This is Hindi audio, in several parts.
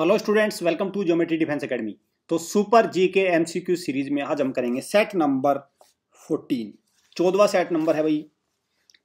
hello students welcome to Geometry Defence Academy तो super G K M series में आज हम करेंगे सेट नंबर फोर्टीन चौदवा सेट नंबर है भाई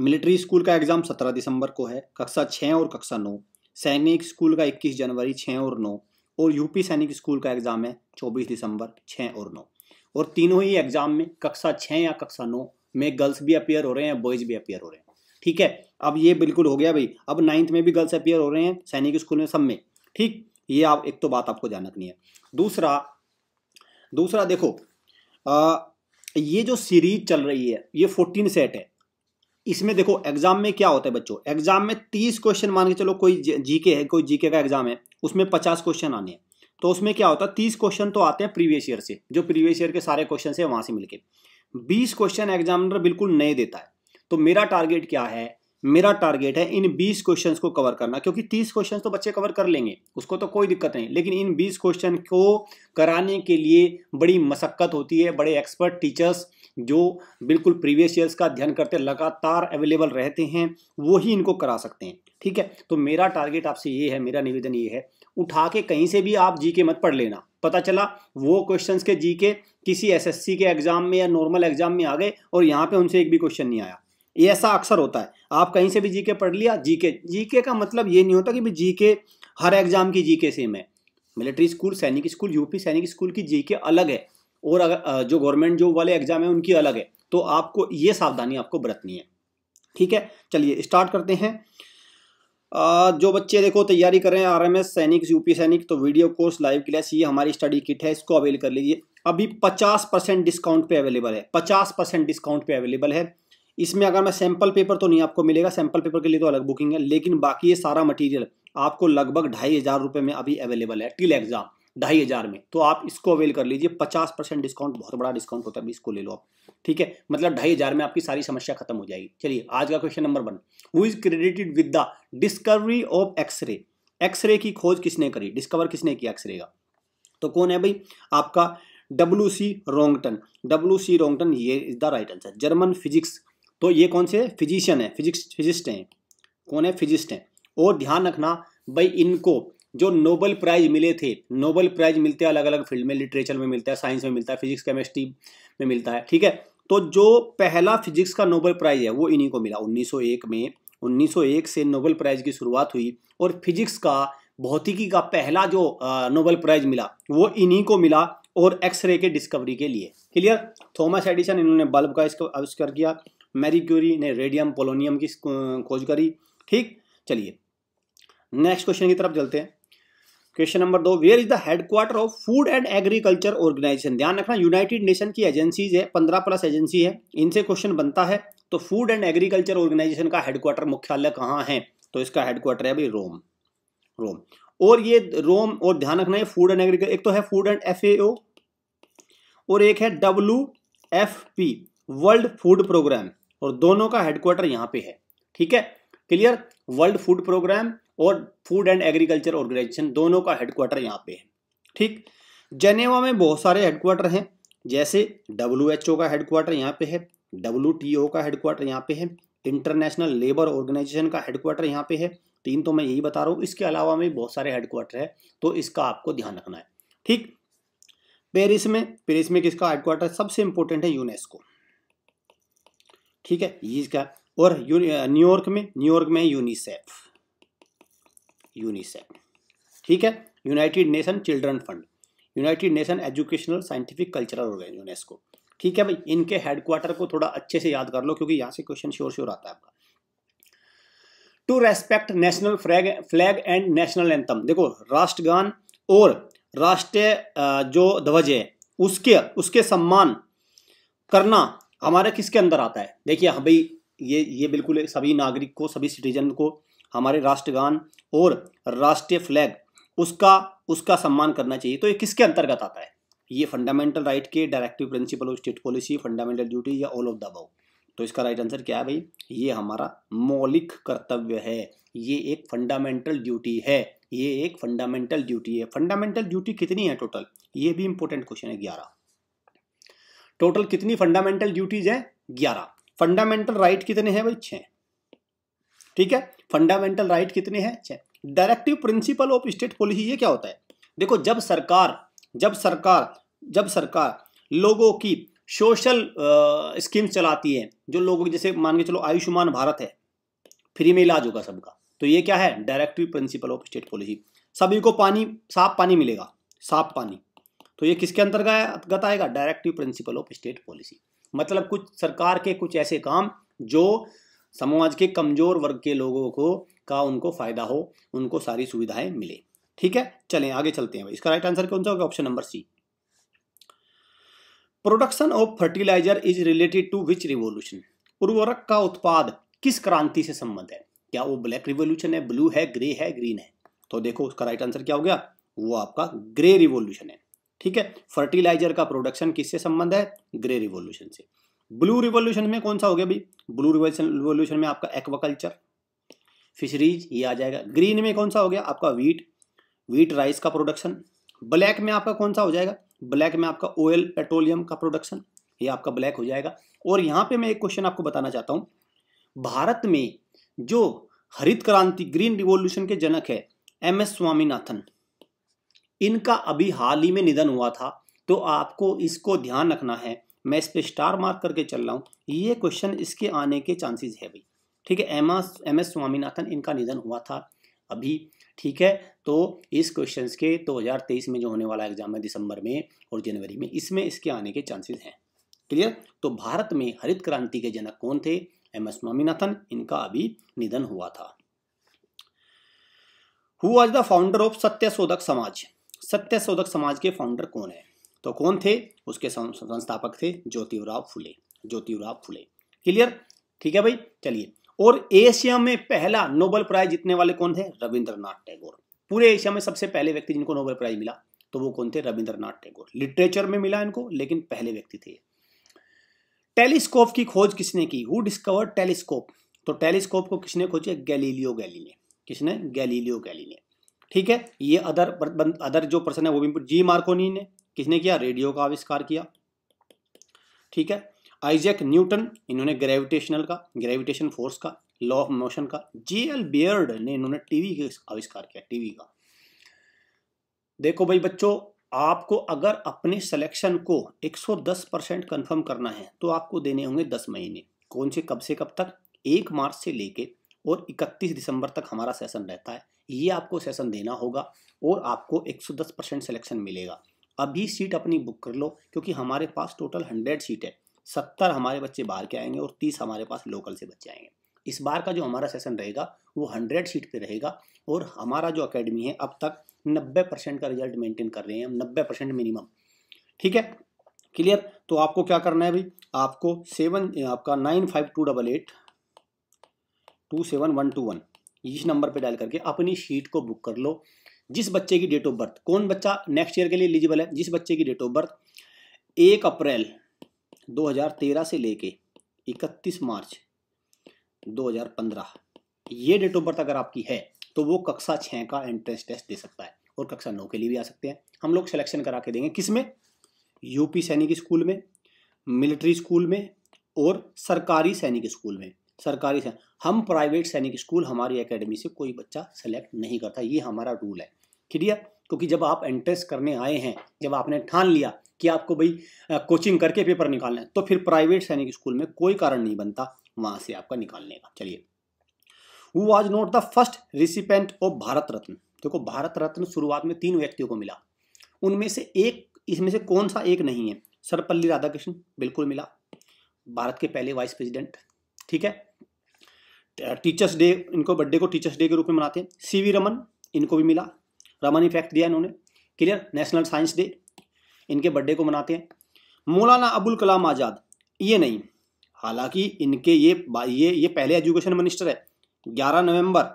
मिलिट्री स्कूल का एग्जाम सत्रह दिसंबर को है कक्षा छः और कक्षा नौ सैनिक स्कूल का इक्कीस जनवरी छः और नौ और यूपी सैनिक स्कूल का एग्जाम है चौबीस दिसंबर छः और नौ और तीनों ही एग्जाम में कक्षा छः या कक्षा नौ में गर्ल्स भी अपेयर हो रहे हैं बॉयज़ भी अपेयर हो रहे हैं ठीक है अब ये बिल्कुल हो गया भाई अब नाइन्थ में भी गर्ल्स अपेयर हो रहे हैं सैनिक स्कूल में सब में ठीक ये आप एक तो बात आपको ध्यान रखनी है दूसरा दूसरा देखो आ, ये जो सीरीज चल रही है ये फोर्टीन सेट है इसमें देखो एग्जाम में क्या होता है बच्चों एग्जाम में तीस क्वेश्चन मान के चलो कोई जीके है कोई जीके का एग्जाम है उसमें पचास क्वेश्चन आने हैं तो उसमें क्या होता है तीस क्वेश्चन तो आते हैं प्रीवियस ईयर से जो प्रीवियस ईयर के सारे क्वेश्चन है वहां से मिलकर बीस क्वेश्चन एग्जामिनर बिल्कुल नए देता है तो मेरा टारगेट क्या है मेरा टारगेट है इन 20 क्वेश्चन को कवर करना क्योंकि 30 क्वेश्चन तो बच्चे कवर कर लेंगे उसको तो कोई दिक्कत नहीं लेकिन इन 20 क्वेश्चन को कराने के लिए बड़ी मशक्क़त होती है बड़े एक्सपर्ट टीचर्स जो बिल्कुल प्रीवियस ईयर्स का अध्ययन करते लगातार अवेलेबल रहते हैं वो ही इनको करा सकते हैं ठीक है तो मेरा टारगेट आपसे ये है मेरा निवेदन ये है उठा के कहीं से भी आप जी के मत पढ़ लेना पता चला वो क्वेश्चंस के जी के किसी एस के एग्ज़ाम में या नॉर्मल एग्ज़ाम में आ गए और यहाँ पे उनसे एक भी क्वेश्चन नहीं आया ये ऐसा अक्सर होता है आप कहीं से भी जीके पढ़ लिया जीके जीके का मतलब ये नहीं होता कि भाई जीके हर एग्जाम की जीके सेम है military school Sainik school UP Sainik school की जीके अलग है और अगर जो गवर्नमेंट जॉब वाले एग्जाम है उनकी अलग है तो आपको ये सावधानी आपको बरतनी है ठीक है चलिए स्टार्ट करते हैं जो बच्चे देखो तैयारी कर रहे हैं आरएमएस सैनिक यूपी सैनिक तो वीडियो कोर्स लाइव क्लास ये हमारी स्टडी किट है इसको अवेल कर लीजिए अभी 50 परसेंट डिस्काउंट पे अवेलेबल है 50 परसेंट डिस्काउंट पे अवेलेबल है इसमें अगर मैं सैम्पल पेपर तो नहीं आपको मिलेगा सैम्पल पेपर के लिए तो अलग बुकिंग है लेकिन बाकी ये सारा मटीरियल आपको लगभग ढाई हज़ार रुपये में अभी अवेलेबल है टिल एग्जाम ढाई हज़ार में तो आप इसको अवेल कर लीजिए पचास परसेंट डिस्काउंट बहुत बड़ा डिस्काउंट होता है अभी इसको ले लो आप ठीक है मतलब ढाई हज़ार में आपकी सारी समस्या खत्म हो जाएगी चलिए आज का question number one who is credited with the discovery of X-ray X-ray की खोज किसने करी डिस्कवर किसने किया एक्सरे का तो कौन है भाई आपका W C रोंगटन W C Roentgen ये is the right answer German physics तो ये कौन से फिजिशियन है फिजिक्स फिजिस्ट हैं कौन है फिजिस्ट हैं और ध्यान रखना भाई इनको जो नोबल प्राइज मिले थे नोबल प्राइज मिलते हैं अलग अलग फील्ड में लिटरेचर में मिलता है साइंस में मिलता है फिजिक्स केमिस्ट्री में मिलता है ठीक है तो जो पहला फिजिक्स का नोबल प्राइज है वो इन्हीं को मिला 1901 में 1901 से नोबल प्राइज की शुरुआत हुई और फिजिक्स का भौतिकी का पहला जो नोबल प्राइज मिला वो इन्हीं को मिला और एक्सरे के डिस्कवरी के लिए क्लियर थॉमस एडिसन इन्होंने बल्ब का इसको आविष्कार किया मैरी क्यूरी ने रेडियम पोलोनियम की खोज करी ठीक चलिए नेक्स्ट क्वेश्चन की तरफ चलते हैं क्वेश्चन नंबर दो where is the headquarter of food and agriculture organisation ध्यान रखना यूनाइटेड नेशन की एजेंसीज है पंद्रह प्लस एजेंसी है इनसे क्वेश्चन बनता है तो फूड एंड एग्रीकल्चर ऑर्गेनाइजेशन का हेडक्वार्टर मुख्यालय कहाँ है तो इसका हेडक्वार्टर है भाई रोम रोम और ये रोम और ध्यान रखना है फूड एंड एग्रीकल्चर एक तो है फूड एंड एफ और एक है W F P world food programme और दोनों का हेडक्वार्टर यहाँ पे है ठीक है क्लियर वर्ल्ड फूड प्रोग्राम और फूड एंड एग्रीकल्चर ऑर्गेनाइजेशन दोनों का हेडक्वार्टर यहाँ पे है ठीक जेनेवा में बहुत सारे हेडक्वार्टर हैं जैसे डब्ल्यू का हेडक्वार्टर यहाँ पे है डब्ल्यू का हेडक्वार्टर यहाँ पे है इंटरनेशनल लेबर ऑर्गेनाइजेशन का हेडक्वार्टर यहाँ पे है तीन तो मैं यही बता रहा हूँ इसके अलावा में बहुत सारे हेडक्वार्टर है तो इसका आपको ध्यान रखना है ठीक पेरिस में पेरिस में किसका हेडक्वार्टर सबसे इंपॉर्टेंट है यूनेस्को ठीक है ये इसका और न्यूयॉर्क में न्यूयॉर्क में यूनिसेफ यूनिसेफ ठीक है United Nation Children Fund United Nation educational scientific cultural organise UNESCO ठीक है भाई इनके हेडक्वार्टर को थोड़ा अच्छे से याद कर लो क्योंकि यहाँ से क्वेश्चन श्योर श्योर आता है आपका to respect national flag flag and national anthem देखो राष्ट्रगान और राष्ट्रीय जो ध्वज है उसके उसके सम्मान करना हमारा किसके अंदर आता है देखिए हम हाँ भाई ये ये बिल्कुल सभी नागरिक को सभी सिटीजन को हमारे राष्ट्रगान और राष्ट्रीय फ्लैग उसका उसका सम्मान करना चाहिए तो ये किसके अंतर्गत आता है ये फंडामेंटल राइट के directive principle of state policy fundamental duty या ऑल ऑफ द अबाउ तो इसका राइट आंसर क्या है भाई ये हमारा मौलिक कर्तव्य है ये एक फंडामेंटल ड्यूटी है ये एक फंडामेंटल ड्यूटी है फंडामेंटल ड्यूटी कितनी है टोटल ये भी इंपॉर्टेंट क्वेश्चन है ग्यारह टोटल कितनी फंडामेंटल ड्यूटीज है ग्यारह फंडामेंटल राइट कितने हैं भाई छः ठीक है फंडामेंटल राइट कितने हैं छह directive principle of state policy ये क्या होता है देखो जब सरकार जब सरकार जब सरकार लोगों की सोशल स्कीम्स चलाती है जो लोगों की जैसे मान के चलो आयुष्मान भारत है फ्री में इलाज होगा सबका तो ये क्या है directive principle of state policy सभी को पानी साफ पानी मिलेगा साफ पानी तो ये किसके अंतर्गत आएगा directive principle of state policy मतलब कुछ सरकार के कुछ ऐसे काम जो समाज के कमजोर वर्ग के लोगों को का उनको फायदा हो उनको सारी सुविधाएं मिले ठीक है चलें आगे चलते हैं इसका राइट आंसर कौन सा होगा option number C production of fertilizer is related to which revolution उर्वरक का उत्पाद किस क्रांति से संबंध है क्या वो ब्लैक रिवोल्यूशन है ब्लू है ग्रे है ग्रीन है तो देखो उसका राइट आंसर क्या हो गया वो आपका ग्रे रिवोल्यूशन है ठीक है फर्टिलाइजर का प्रोडक्शन किससे संबंध है ग्रे रिवोल्यूशन से ब्लू रिवोल्यूशन में कौन सा हो गया भाई ब्लू रिवोल्यूशन में आपका एक्वाकल्चर फिशरीज ये आ जाएगा ग्रीन में कौन सा हो गया आपका वीट वीट राइस का प्रोडक्शन ब्लैक में आपका कौन सा हो जाएगा ब्लैक में आपका ऑयल पेट्रोलियम का प्रोडक्शन ये आपका ब्लैक हो जाएगा और यहाँ पे मैं एक क्वेश्चन आपको बताना चाहता हूँ भारत में जो हरित क्रांति ग्रीन रिवोल्यूशन के जनक है एम एस स्वामीनाथन इनका अभी हाल ही में निधन हुआ था तो आपको इसको ध्यान रखना है मैं इस पर स्टार मार्क करके चल रहा हूँ ये क्वेश्चन इसके आने के चांसेस है भाई ठीक है एम एम एस स्वामीनाथन इनका निधन हुआ था अभी ठीक है तो इस क्वेश्चंस के 2023 तो में जो होने वाला एग्जाम है दिसंबर में और जनवरी में इसमें इसके आने के चांसेस हैं क्लियर तो भारत में हरित क्रांति के जनक कौन थे एम एस स्वामीनाथन इनका अभी निधन हुआ था who was the founder of Satyashodhak Samaj सत्य शोधक समाज के फाउंडर कौन है तो कौन थे उसके संस्थापक थे ज्योतिराव फुले ज्योतिराव फुले क्लियर ठीक है भाई चलिए और एशिया में पहला नोबल प्राइज जीतने वाले कौन थे रविंद्रनाथ टैगोर पूरे एशिया में सबसे पहले व्यक्ति जिनको नोबेल प्राइज मिला तो वो कौन थे रविंद्रनाथ टैगोर लिटरेचर में मिला इनको लेकिन पहले व्यक्ति थे टेलीस्कोप की खोज किसने की हु डिस्कवर्ड टेलीस्कोप तो टेलीस्कोप को किसने खोजे गैलीलियो गैली ने किसने गैलीलियो गैली ने ठीक है ये अदर अदर जो पर्सन है वो भी जी मार्कोनी ने किसने किया रेडियो का आविष्कार किया ठीक है आइजैक न्यूटन इन्होंने ग्रेविटेशनल का ग्रेविटेशन फोर्स का लॉ ऑफ मोशन का जे एल बियर्ड ने इन्होंने टीवी के आविष्कार किया टीवी का देखो भाई बच्चों आपको अगर अपने सिलेक्शन को 110 परसेंट कन्फर्म करना है तो आपको देने होंगे 10 महीने कौन से कब से कब तक एक मार्च से लेके और 31 दिसंबर तक हमारा सेशन रहता है ये आपको सेशन देना होगा और आपको 110 परसेंट सेलेक्शन मिलेगा अभी सीट अपनी बुक कर लो क्योंकि हमारे पास टोटल हंड्रेड सीट है सत्तर हमारे बच्चे बाहर के आएंगे और तीस हमारे पास लोकल से बच्चे आएंगे इस बार का जो हमारा सेशन रहेगा वो हंड्रेड सीट पे रहेगा और हमारा जो अकेडमी है अब तक नब्बे परसेंट का रिजल्ट मेंटेन कर रहे हैं हम नब्बे परसेंट मिनिमम ठीक है क्लियर तो आपको क्या करना है भाई आपको सेवन आपका nine five two double eight two seven one two one इस नंबर पर डायल करके अपनी सीट को बुक कर लो जिस बच्चे की डेट ऑफ बर्थ कौन बच्चा नेक्स्ट ईयर के लिए एलिजिबल है जिस बच्चे की डेट ऑफ बर्थ एक अप्रैल 2013 से लेके 31 मार्च 2015 ये डेट ऑफ बर्थ अगर आपकी है तो वो कक्षा छः का एंट्रेंस टेस्ट दे सकता है और कक्षा नौ के लिए भी आ सकते हैं हम लोग सिलेक्शन करा के देंगे किस में यूपी सैनिक स्कूल में मिलिट्री स्कूल में और सरकारी सैनिक स्कूल में सरकारी से हम प्राइवेट सैनिक स्कूल हमारी एकेडमी से कोई बच्चा सेलेक्ट नहीं करता ये हमारा रूल है क्लियर क्योंकि जब आप एंट्रेंस करने आए हैं जब आपने ठान लिया कि आपको भाई कोचिंग करके पेपर निकालना है तो फिर प्राइवेट सैनिक स्कूल में कोई कारण नहीं बनता वहाँ से आपका निकालने का चलिए वो was not the first recipient of Bharat Ratna देखो भारत रत्न शुरुआत में तीन व्यक्तियों को मिला उनमें से एक इसमें से कौन सा एक नहीं है सर्वपल्ली राधाकृष्ण बिल्कुल मिला भारत के पहले वाइस प्रेसिडेंट ठीक है टीचर्स डे इनको बर्थडे को टीचर्स डे के रूप में मनाते हैं सी वी रमन इनको भी मिला रमन इफेक्ट दिया इन्होंने क्लियर नेशनल साइंस डे इनके बर्थडे को मनाते हैं मौलाना अबुल कलाम आज़ाद ये नहीं हालांकि इनके ये ये ये पहले एजुकेशन मिनिस्टर है ग्यारह नवंबर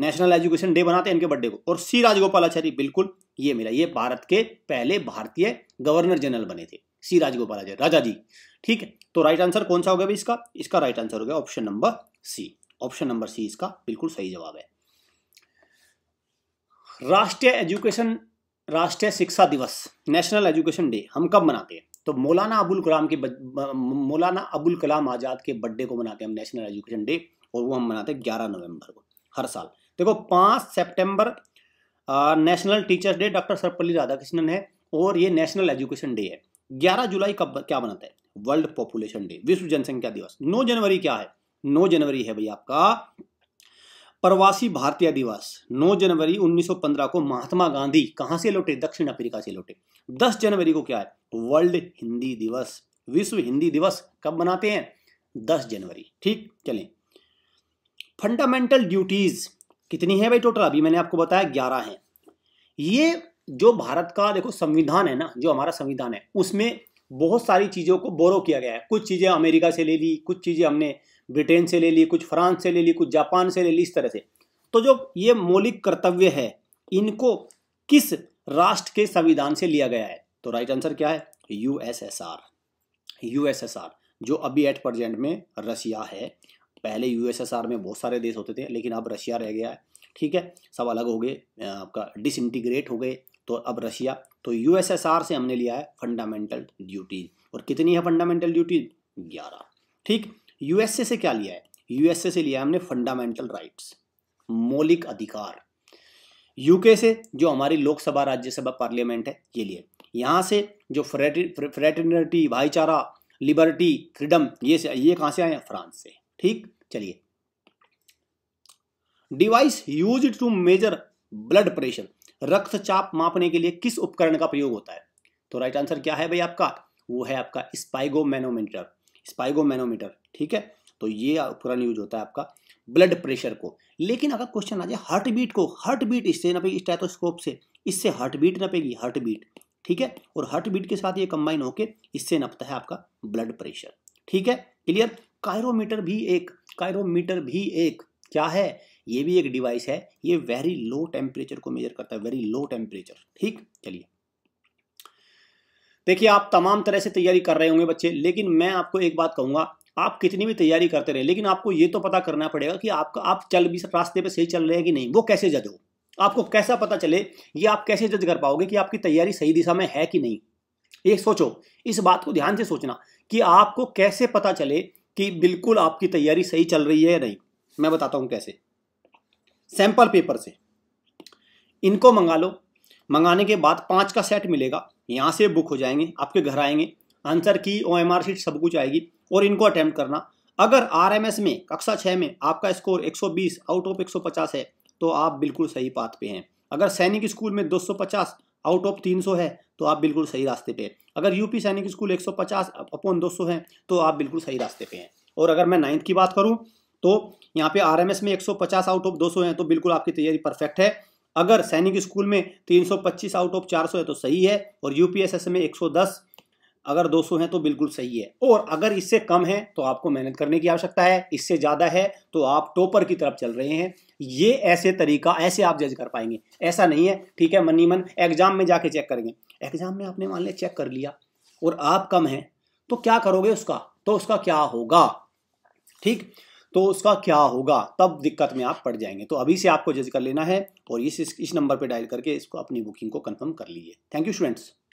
नेशनल एजुकेशन डे बनाते हैं इनके बर्थडे को और सी राजगोपाल आचार्य बिल्कुल ये मिला ये भारत के पहले भारतीय गवर्नर जनरल बने थे सी आचार्य राजा जी ठीक है तो राइट आंसर कौन सा हो गया इसका इसका राइट आंसर हो गया option number C option number C इसका बिल्कुल सही जवाब है राष्ट्रीय एजुकेशन राष्ट्रीय शिक्षा दिवस नेशनल एजुकेशन डे हम कब मनाते हैं तो मौलाना अबुल कलाम के मौलाना अबुल कलाम आज़ाद के बर्थडे को मनाते हैं हम नेशनल एजुकेशन डे और वो हम मनाते हैं ग्यारह नवंबर को हर साल देखो पांच सितंबर national teachers day doctor Sarvepalli Radhakrishnan है और ये नेशनल एजुकेशन डे है 11 जुलाई कब क्या बनाता है वर्ल्ड पॉपुलेशन डे विश्व जनसंख्या दिवस 9 जनवरी क्या है 9 जनवरी है भाई आपका प्रवासी भारतीय दिवस 9 जनवरी 1915 को महात्मा गांधी कहां से लौटे दक्षिण अफ्रीका से लौटे 10 जनवरी को क्या है वर्ल्ड हिंदी दिवस विश्व हिंदी दिवस कब मनाते हैं 10 जनवरी ठीक चले फंडामेंटल ड्यूटीज कितनी है भाई टोटल अभी मैंने आपको बताया ग्यारह है ये जो भारत का देखो संविधान है ना जो हमारा संविधान है उसमें बहुत सारी चीज़ों को बोरो किया गया है कुछ चीज़ें अमेरिका से ले ली कुछ चीज़ें हमने ब्रिटेन से ले ली कुछ फ्रांस से ले ली कुछ जापान से ले ली इस तरह से तो जो ये मौलिक कर्तव्य है इनको किस राष्ट्र के संविधान से लिया गया है तो राइट आंसर क्या है यूएसएसआर यूएसएसआर जो अभी एट प्रजेंट में रशिया है पहले यूएसएसआर में बहुत सारे देश होते थे लेकिन अब रशिया रह गया है ठीक है सब अलग हो गए आपका डिसइंटीग्रेट हो गए तो अब रशिया तो यूएसएसआर से हमने लिया है फंडामेंटल ड्यूटीज और कितनी है फंडामेंटल ड्यूटीज ग्यारह ठीक यूएसए से क्या लिया है यूएसए से लिया है हमने फंडामेंटल राइट्स मौलिक अधिकार यूके से जो हमारी लोकसभा राज्यसभा पार्लियामेंट है ये लिए यहाँ से जो फ्रेटर्निटी भाईचारा लिबर्टी फ्रीडम ये से, ये कहाँ से आए फ्रांस से ठीक चलिए device use to measure blood pressure रक्तचाप मापने के लिए किस उपकरण का प्रयोग होता है तो राइट आंसर क्या है भाई आपका वो है आपका स्पाइगोमैनोमीटर स्पाइगोमैनोमीटर ठीक है तो ये उपकरण यूज होता है आपका ब्लड प्रेशर को लेकिन अगर क्वेश्चन आ जाए हार्ट बीट को हार्ट बीट इससे नपेगी स्टैथोस्कोप से इससे हार्ट बीट नपेगी हार्ट बीट ठीक है और हार्ट बीट के साथ ये कंबाइन होके इससे नपता है आपका ब्लड प्रेशर ठीक है क्लियर कायरोमीटर भी एक कायरोमीटर भी एक क्या है ये भी एक डिवाइस है ये वेरी लो टेम्परेचर को मेजर करता है वेरी लो टेम्परेचर ठीक चलिए देखिए आप तमाम तरह से तैयारी कर रहे होंगे बच्चे लेकिन मैं आपको एक बात कहूंगा आप कितनी भी तैयारी करते रहे लेकिन आपको ये तो पता करना पड़ेगा कि आपका आप चल भी रास्ते पे सही चल रहे हैं कि नहीं वो कैसे जज हो आपको कैसा पता चले ये आप कैसे जज कर पाओगे कि आपकी तैयारी सही दिशा में है कि नहीं ये सोचो इस बात को ध्यान से सोचना कि आपको कैसे पता चले कि बिल्कुल आपकी तैयारी सही चल रही है या नहीं मैं बताता हूँ कैसे सैंपल पेपर से इनको मंगा लो मंगाने के बाद पाँच का सेट मिलेगा यहाँ से बुक हो जाएंगे आपके घर आएंगे आंसर की ओ एम शीट सब कुछ आएगी और इनको अटैम्प्ट करना अगर आर में कक्षा छः में आपका स्कोर 120 आउट ऑफ 150 है तो आप बिल्कुल सही पाथ पे हैं अगर सैनिक स्कूल में 250 आउट ऑफ 300 है तो आप बिल्कुल सही रास्ते पे अगर यूपी सैनिक स्कूल 150 अपॉन 200 है तो आप बिल्कुल सही रास्ते पे हैं और अगर मैं नाइन्थ की बात करूँ तो यहाँ पे आर में 150 आउट ऑफ 200 हैं तो बिल्कुल आपकी तैयारी परफेक्ट है अगर सैनिक स्कूल में 325 आउट ऑफ 400 है तो सही है और यू में 110 अगर 200 हैं तो बिल्कुल सही है और अगर इससे कम है तो आपको मेहनत करने की आवश्यकता है इससे ज़्यादा है तो आप टॉपर की तरफ चल रहे हैं ये ऐसे तरीका ऐसे आप जज कर पाएंगे ऐसा नहीं है ठीक है मनी मन एग्जाम में जाके चेक करेंगे एग्जाम में आपने मान लिया चेक कर लिया और आप कम हैं तो क्या करोगे उसका तो उसका क्या होगा ठीक तो उसका क्या होगा तब दिक्कत में आप पड़ जाएंगे तो अभी से आपको जज कर लेना है और इस इस नंबर पर डायल करके इसको अपनी बुकिंग को कन्फर्म कर लीजिए थैंक यू स्टूडेंट्स